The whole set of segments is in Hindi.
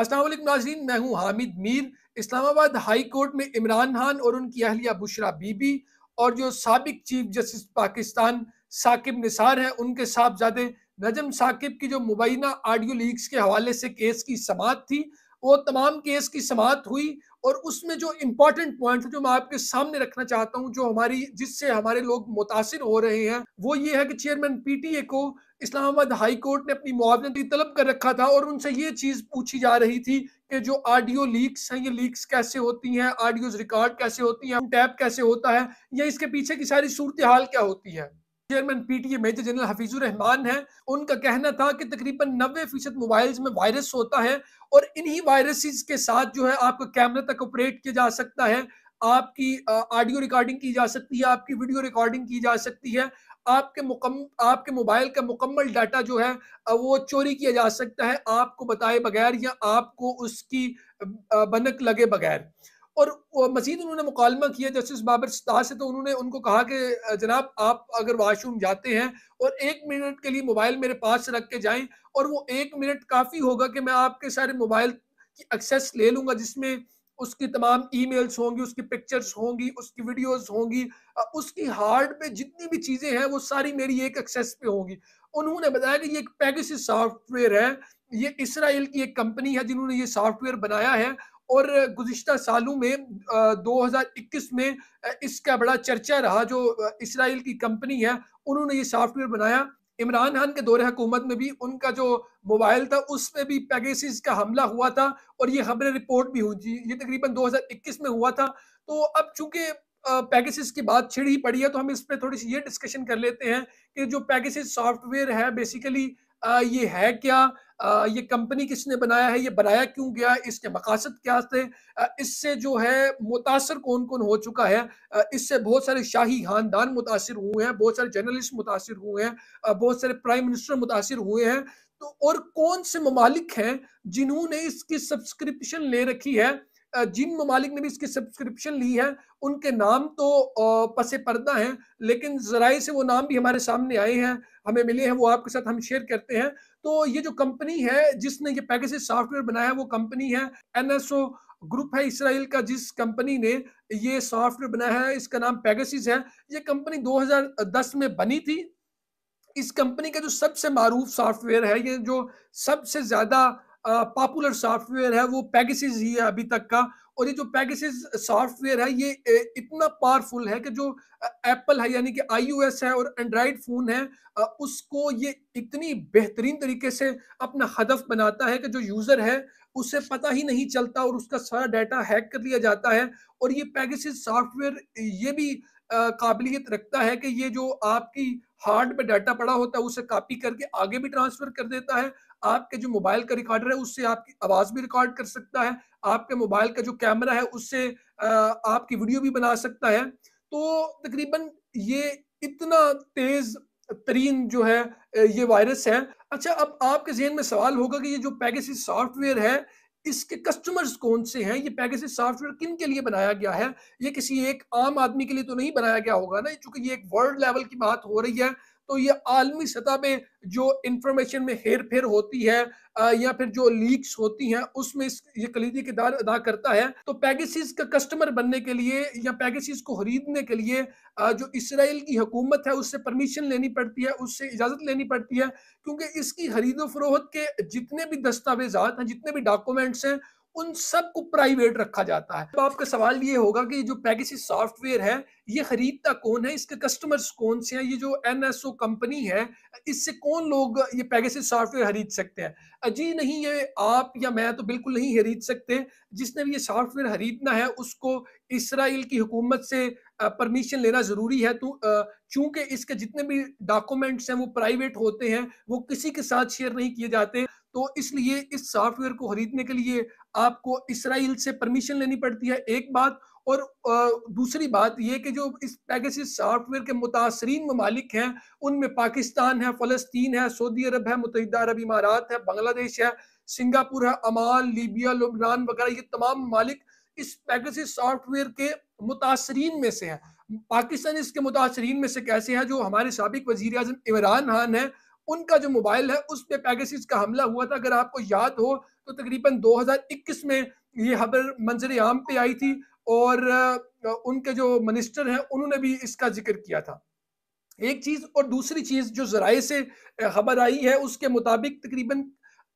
असलम नाजीन मैं हूँ हामिद मीर इस्लामाबाद हाई कोर्ट में इमरान खान और उनकी अहलिया बुशरा बीबी और जो सबक चीफ जस्टिस पाकिस्तान साकिब निसार हैं उनके साहबजादे नजम साकिब की जो मुबैना आडियो लीक्स के हवाले से केस की समात थी वो तमाम केस की समात हुई और उसमें जो इम्पोर्टेंट पॉइंट जो मैं आपके सामने रखना चाहता हूँ जो हमारी जिससे हमारे लोग मुतासर हो रहे हैं वो ये है कि चेयरमैन पीटीए को इस्लामाबाद हाई कोर्ट ने अपनी मुआवजे की तलब कर रखा था और उनसे ये चीज़ पूछी जा रही थी कि जो ऑडियो लीक्स हैं ये लीक्स कैसे होती हैं ऑडियोज रिकॉर्ड कैसे होती हैं टैप कैसे होता है या इसके पीछे की सारी सूरत हाल क्या होती है chairman PTA major general Hafeezur Rehman हैं उनका कहना था कि तकरीबन नब्बे फीसद मोबाइल्स में वायरस होता है और इन्हीं वायरसेस के साथ जो है आपका कैमरा तक ऑपरेट किया जा सकता है आपकी ऑडियो रिकॉर्डिंग की जा सकती है आपकी वीडियो रिकॉर्डिंग की जा सकती है आपके मुकम आपके मोबाइल का मुकम्मल डाटा जो है वो चोरी किया जा सकता है आपको बताए बगैर या आपको उसकी बनक लगे बगैर और मजीद उन्होंने मुकालमा किया जस्टिस बाबर सत्तार से तो उन्होंने उनको कहा कि जनाब आप अगर वाशरूम जाते हैं और एक मिनट के लिए मोबाइल मेरे पास रख के जाएं और वो एक मिनट काफ़ी होगा कि मैं आपके सारे मोबाइल की एक्सेस ले लूंगा जिसमें उसकी तमाम ईमेल्स होंगी उसकी पिक्चर्स होंगी उसकी वीडियोस होंगी उसकी हार्ड पे जितनी भी चीज़ें हैं वो सारी मेरी एक एक्सेस पे होंगी उन्होंने बताया कि ये एक पैगस सॉफ्टवेयर है ये इसराइल की एक कंपनी है जिन्होंने ये सॉफ्टवेयर बनाया है और गुज्त सालों में आ, 2021 में इसका बड़ा चर्चा रहा जो इसराइल की कंपनी है उन्होंने ये सॉफ्टवेयर बनाया इमरान खान के दौरे हुकूमत में भी उनका जो मोबाइल था उसमें भी पैगेसिस का हमला हुआ था और ये खबरें रिपोर्ट भी हुई थी ये तकरीबन 2021 में हुआ था तो अब चूंकि पैकेसिस की बात छिड़ी पड़ी है तो हम इस पर थोड़ी सी ये डिस्कशन कर लेते हैं कि जो पैकेसिस सॉफ्टवेयर है बेसिकली ये है क्या ये कंपनी किसने बनाया है ये बनाया क्यों गया इसके मकासद क्या थे इससे जो है मुतासर कौन कौन हो चुका है इससे बहुत सारे शाही खानदान मुतासर हुए हैं बहुत सारे जर्नलिस्ट मुतासर हुए हैं बहुत सारे प्राइम मिनिस्टर मुतासर हुए हैं तो और कौन से ममालिक हैं जिन्होंने इसकी सब्सक्रिप्शन ले रखी है जिन ममालिक ने भी इसकी सब्सक्रिप्शन ली है उनके नाम तो पसे पर्दा हैं लेकिन जराए से वो नाम भी हमारे सामने आए हैं हमें मिले हैं वो आपके साथ हम शेयर करते हैं तो ये जो कंपनी है जिसने ये पैकेज सॉफ्टवेयर बनाया वो कंपनी है एन ग्रुप है इसराइल का जिस कंपनी ने ये सॉफ्टवेयर बनाया है इसका नाम पैगसिस है ये कंपनी 2010 में बनी थी इस कंपनी का जो सबसे मारूफ सॉफ्टवेयर है ये जो सबसे ज़्यादा पॉपुलर सॉफ्टवेयर है वो पैगसिस ही है अभी तक का और ये जो पैगसिस सॉफ्टवेयर है ये इतना पावरफुल है कि जो एप्पल है यानी कि आईओएस है और एंड्राइड फ़ोन है उसको ये इतनी बेहतरीन तरीके से अपना हदफ बनाता है कि जो यूज़र है उसे पता ही नहीं चलता और उसका सारा डाटा हैक कर लिया जाता है और ये पैगसिस सॉफ्टवेयर ये भी काबिलियत रखता है कि ये जो आपकी हार्ड में डाटा पड़ा होता है उसे कॉपी करके आगे भी ट्रांसफर कर देता है आपके जो मोबाइल का रिकॉर्डर है उससे आपकी आवाज भी रिकॉर्ड कर सकता है आपके मोबाइल का जो कैमरा है उससे आपकी वीडियो भी बना सकता है तो तकरीबन ये इतना तेज तरीन जो है ये वायरस है अच्छा अब आपके जहन में सवाल होगा कि ये जो पैकेज सॉफ्टवेयर है इसके कस्टमर्स कौन से हैं ये पैकेज सॉफ्टवेयर किन के लिए बनाया गया है ये किसी एक आम आदमी के लिए तो नहीं बनाया गया होगा ना चूंकि ये एक वर्ल्ड लेवल की बात हो रही है तो ये आलमी सतह पे जो इंफॉर्मेशन में हेर फेर होती है या फिर जो लीक्स होती हैं उसमें ये कलीदी किरदार अदा करता है तो पैगेसिस का कस्टमर बनने के लिए या पैगेसिस को खरीदने के लिए जो इसराइल की हुकूमत है उससे परमिशन लेनी पड़ती है उससे इजाज़त लेनी पड़ती है क्योंकि इसकी खरीदो फरोहत के जितने भी दस्तावेजात हैं जितने भी डॉक्यूमेंट्स हैं उन सब को प्राइवेट रखा जाता है तो आपका सवाल ये होगा कि जो पैकेसी सॉफ्टवेयर है ये खरीदता कौन है इसके कस्टमर्स कौन से हैं ये जो एन कंपनी है इससे कौन लोग ये पैकेसी सॉफ्टवेयर खरीद सकते हैं अजी नहीं ये आप या मैं तो बिल्कुल नहीं खरीद सकते जिसने भी ये सॉफ्टवेयर खरीदना है उसको इसराइल की हुकूमत से परमिशन लेना ज़रूरी है तो चूंकि इसके जितने भी डॉक्यूमेंट्स हैं वो प्राइवेट होते हैं वो किसी के साथ शेयर नहीं किए जाते तो इसलिए इस सॉफ्टवेयर को खरीदने के लिए आपको इसराइल से परमिशन लेनी पड़ती है एक बात और दूसरी बात यह कि जो इस पैकेजिस सॉफ्टवेयर के मुतासरीन ममालिक हैं उनमें पाकिस्तान है फ़लस्तीन है सऊदी अरब है मुतहद अरब इमारात है बांग्लादेश है सिंगापुर है अमान लीबिया लुबनान वगैरह ये तमाम ममालिक इस पैकेजिस सॉफ्टवेयर के मुतासरीन में से हैं पाकिस्तान इसके मुतासरीन में से कैसे है जो हमारे सबक वजीर अजम इमरान खान है उनका जो मोबाइल है उस पर पैकेसिस का हमला हुआ था अगर आपको याद हो तो तकरीबन 2021 में ये खबर मंजर आम पे आई थी और उनके जो मिनिस्टर हैं उन्होंने भी इसका जिक्र किया था एक चीज़ और दूसरी चीज़ जो जराए से खबर आई है उसके मुताबिक तकरीबन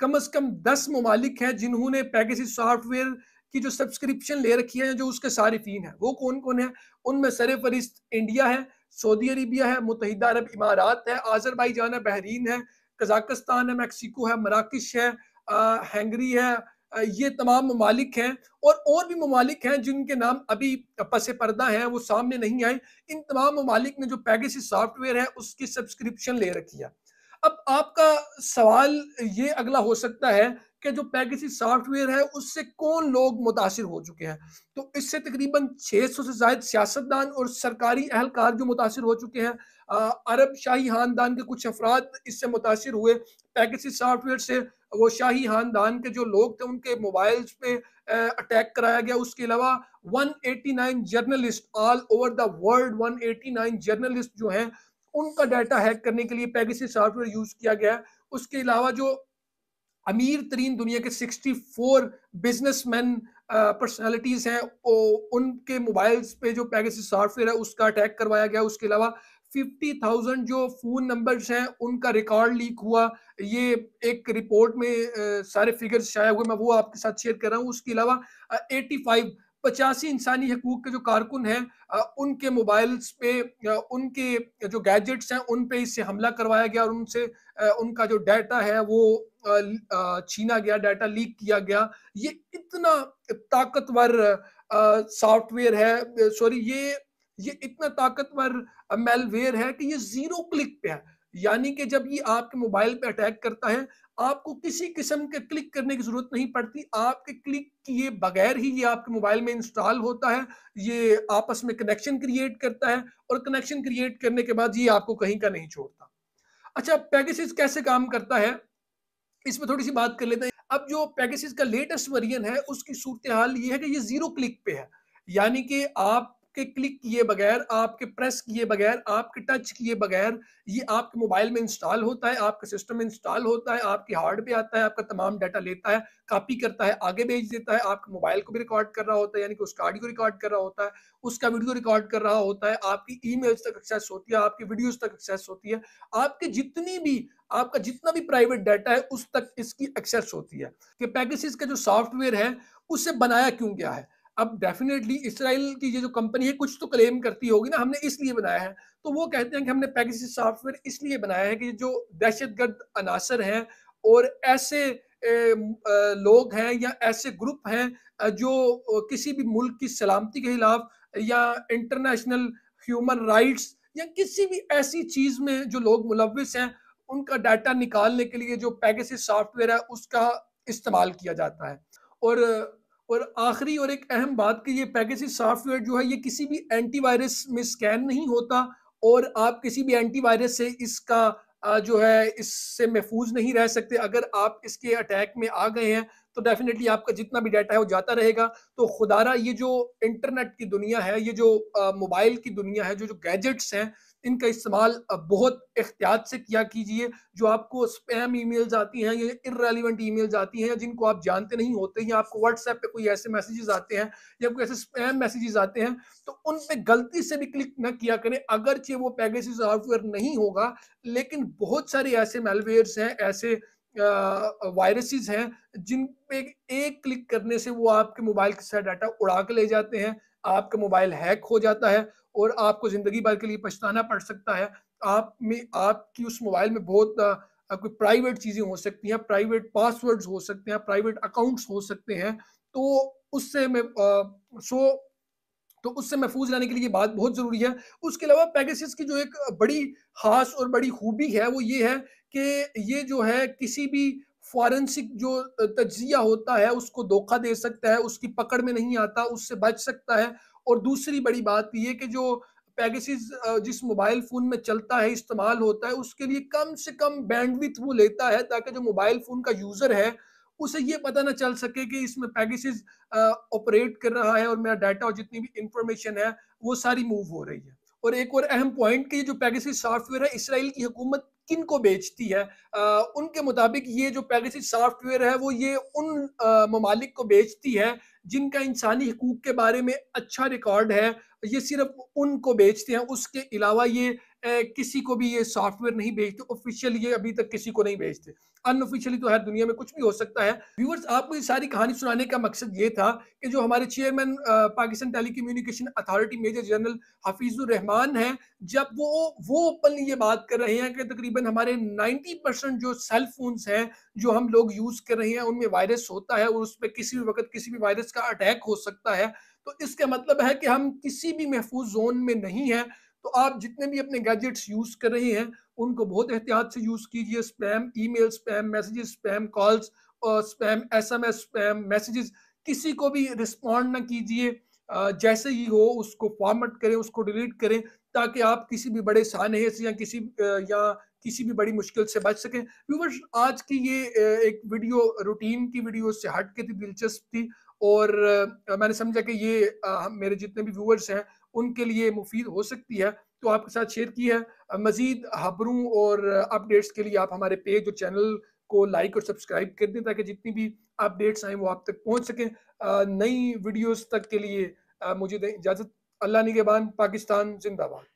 कम अज़ कम दस ममालिक हैं जिन्होंने पैकेज सॉफ्टवेयर की जो सब्सक्रिप्शन ले रखी है जो उसके सारिफिन है वो कौन कौन है उनमें सर फहरिस्त इंडिया है सऊदी अरबिया है मुतहदा अरब इमारात है आजरबाई है बहरीन है कजाकस्तान है मैक्सिको है मराकश है हैंगरी है ये तमाम ममालिक हैं और और भी ममालिक हैं जिनके नाम अभी पस पर्दा हैं वो सामने नहीं आए इन तमाम ममालिक ने जो पैगेसी सॉफ्टवेयर है उसकी सब्सक्रिप्शन ले रखी है अब आपका सवाल ये अगला हो सकता है कि जो पैकेजी सॉफ्टवेयर है उससे कौन लोग मुतासर हो चुके हैं तो इससे तकरीबन 600 से जायद सियासतदान और सरकारी अहलकार जो मुतासर हो चुके हैं अरब शाही खानदान के कुछ अफराद इससे मुतासर हुए पैकेजी सॉफ्टवेयर से वो शाही खानदान के जो लोग थे उनके मोबाइल्स पे अटैक कराया गया उसके अलावा 189 journalist all over the world 189 journalist जो हैं उनका डाटा हैक करने के लिए पैगिसी सॉफ्टवेयर यूज किया गया उसके अलावा जो अमीर तरीन दुनिया के 64 बिजनेसमैन पर्सनालिटीज़ हैं उनके मोबाइल्स पे जो पैकेज सॉफ्टवेयर है उसका अटैक करवाया गया उसके अलावा फिफ्टी थाउजेंड जो फोन नंबर्स हैं उनका रिकॉर्ड लीक हुआ ये एक रिपोर्ट में सारे फिगर्स शाया हुए मैं वो आपके साथ शेयर कर रहा हूँ उसके अलावा एटी फाइव पचासी इंसानी हकूक के जो कारकुन हैं उनके मोबाइल्स पे उनके जो गैजेट्स हैं उन पे इससे हमला करवाया गया और उनसे उनका जो डाटा है वो छीना गया डाटा लीक किया गया ये इतना ताकतवर सॉफ्टवेयर है सॉरी ये ये इतना ताकतवर मेलवेयर है कि ये जीरो क्लिक पे है यानी कि जब ये आपके मोबाइल पे अटैक करता है आपको किसी किस्म के क्लिक करने की जरूरत नहीं पड़ती आपके क्लिक किए बगैर ही ये आपके मोबाइल में इंस्टॉल होता है ये आपस में कनेक्शन क्रिएट करता है और कनेक्शन क्रिएट करने के बाद ये आपको कहीं का नहीं छोड़ता अच्छा पैकेसिस कैसे काम करता है इसमें थोड़ी सी बात कर लेते हैं अब जो पैकेसिस का लेटेस्ट वर्जन है उसकी सूरत हाल ये है कि ये जीरो क्लिक पे है यानी कि आप के क्लिक किए बगैर आपके प्रेस किए बगैर आपके टच किए बगैर ये आपके मोबाइल में इंस्टॉल होता है आपके सिस्टम में इंस्टॉल होता है आपके हार्ड पे आता है आपका तमाम डाटा लेता है कॉपी करता है आगे भेज देता है आपके मोबाइल को भी रिकॉर्ड कर रहा होता है यानी कि उसका ऑडियो रिकॉर्ड कर रहा होता है उसका वीडियो रिकॉर्ड कर रहा होता है आपकी ई तक एक्सेस होती है आपकी वीडियोज तक एक्सेस होती है आपके जितनी भी आपका जितना भी प्राइवेट डाटा है उस तक इसकी एक्सेस होती है कि पैकेज का जो सॉफ्टवेयर है उसे बनाया क्यों गया है अब डेफिनेटली इसराइल की ये जो कंपनी है कुछ तो क्लेम करती होगी ना हमने इसलिए बनाया है तो वो कहते हैं कि हमने पैकेज सॉफ्टवेयर इसलिए बनाया है कि जो दहशतगर्द अनासर हैं और ऐसे लोग हैं या ऐसे ग्रुप हैं जो किसी भी मुल्क की सलामती के खिलाफ या इंटरनेशनल ह्यूमन राइट्स या किसी भी ऐसी चीज़ में जो लोग मुलविस हैं उनका डाटा निकालने के लिए जो पैकेज सॉफ्टवेयर है उसका इस्तेमाल किया जाता है और और आखिरी और एक अहम बात कि ये पैकेज सॉफ्टवेयर जो है ये किसी भी एंटीवायरस में स्कैन नहीं होता और आप किसी भी एंटीवायरस से इसका जो है इससे महफूज नहीं रह सकते अगर आप इसके अटैक में आ गए हैं तो डेफिनेटली आपका जितना भी डाटा है वो जाता रहेगा तो खुदारा ये जो इंटरनेट की दुनिया है ये जो मोबाइल की दुनिया है जो जो गैजेट्स हैं इनका इस्तेमाल बहुत एहतियात से किया कीजिए जो आपको स्पैम ईमेल्स आती हैं या इरेलीवेंट ईमेल्स आती हैं जिनको आप जानते नहीं होते या आपको व्हाट्सएप पे कोई ऐसे मैसेजेस आते हैं या कोई ऐसे स्पैम मैसेजेस आते हैं तो उन पे गलती से भी क्लिक ना किया करें अगरचे वो पैकेज सॉफ्टवेयर नहीं होगा लेकिन बहुत सारे ऐसे मेलवेयर्स हैं ऐसे वायरसेस हैं जिन पे एक क्लिक करने से वो आपके मोबाइल से डाटा उड़ा के ले जाते हैं आपका मोबाइल हैक हो जाता है और आपको ज़िंदगी भर के लिए पछताना पड़ सकता है आप में आपकी उस मोबाइल में बहुत कोई प्राइवेट चीज़ें हो सकती हैं प्राइवेट पासवर्ड्स हो सकते हैं प्राइवेट अकाउंट्स हो सकते हैं तो उससे मैं सो तो उससे महफूज रहने के लिए ये बात बहुत ज़रूरी है उसके अलावा पैकेसिस की जो एक बड़ी खास और बड़ी खूबी है वो ये है कि ये जो है किसी भी फॉरेंसिक जो तजिया होता है उसको धोखा दे सकता है उसकी पकड़ में नहीं आता उससे बच सकता है और दूसरी बड़ी बात यह कि जो पैगेसिस जिस मोबाइल फ़ोन में चलता है इस्तेमाल होता है उसके लिए कम से कम बैंडविथ वो लेता है ताकि जो मोबाइल फ़ोन का यूज़र है उसे ये पता ना चल सके कि इसमें पैगेसिस ऑपरेट कर रहा है और मेरा डाटा और जितनी भी इंफॉर्मेशन है वो सारी मूव हो रही है और एक और अहम पॉइंट कि जो पैगेसिस सॉफ्टवेयर है इसराइल की हुकूमत किन को बेचती है आ, उनके मुताबिक ये जो पैगेसिस सॉफ्टवेयर है वो ये उन ममालिक को बेचती है जिनका इंसानी हकूक के बारे में अच्छा रिकॉर्ड है ये सिर्फ उनको बेचते हैं उसके अलावा ये किसी को भी ये सॉफ्टवेयर नहीं भेजते ऑफिशियली ये अभी तक किसी को नहीं भेजते अनऑफिशियली तो हर दुनिया में कुछ भी हो सकता है व्यूवर्स आपको ये सारी कहानी सुनाने का मकसद ये था कि जो हमारे chairman Pakistan telecommunication authority major general Hafeezur Rehman हैं जब वो वो ओपनली ये बात कर रहे हैं कि तकरीबन हमारे 90 परसेंट जो सेल फोन्स हैं जो हम लोग यूज़ कर रहे हैं उनमें वायरस होता है और उस पर किसी भी वक्त किसी भी वायरस का अटैक हो सकता है तो इसका मतलब है कि हम किसी भी महफूज जोन में नहीं है तो आप जितने भी अपने गैजेट्स यूज कर रहे हैं उनको बहुत एहतियात से यूज कीजिए spam email spam messages spam calls spam SMS spam messages किसी को भी रिस्पॉन्ड ना कीजिए जैसे ही हो उसको फॉर्मेट करें उसको डिलीट करें ताकि आप किसी भी बड़े सानहे से या किसी या किसी भी बड़ी मुश्किल से बच सकें व्यूवर्स आज की ये एक वीडियो रूटीन की वीडियो से हट के थी दिलचस्प थी और मैंने समझा कि ये मेरे जितने भी व्यूवर्स हैं उनके लिए मुफीद हो सकती है तो आपके साथ शेयर की है मजीद खबरों और अपडेट्स के लिए आप हमारे पेज और चैनल को लाइक और सब्सक्राइब कर दें ताकि जितनी भी अपडेट्स आए वो आप तक पहुंच सकें नई वीडियोस तक के लिए मुझे इजाज़त अल्लाह निगेबान पाकिस्तान जिंदाबाद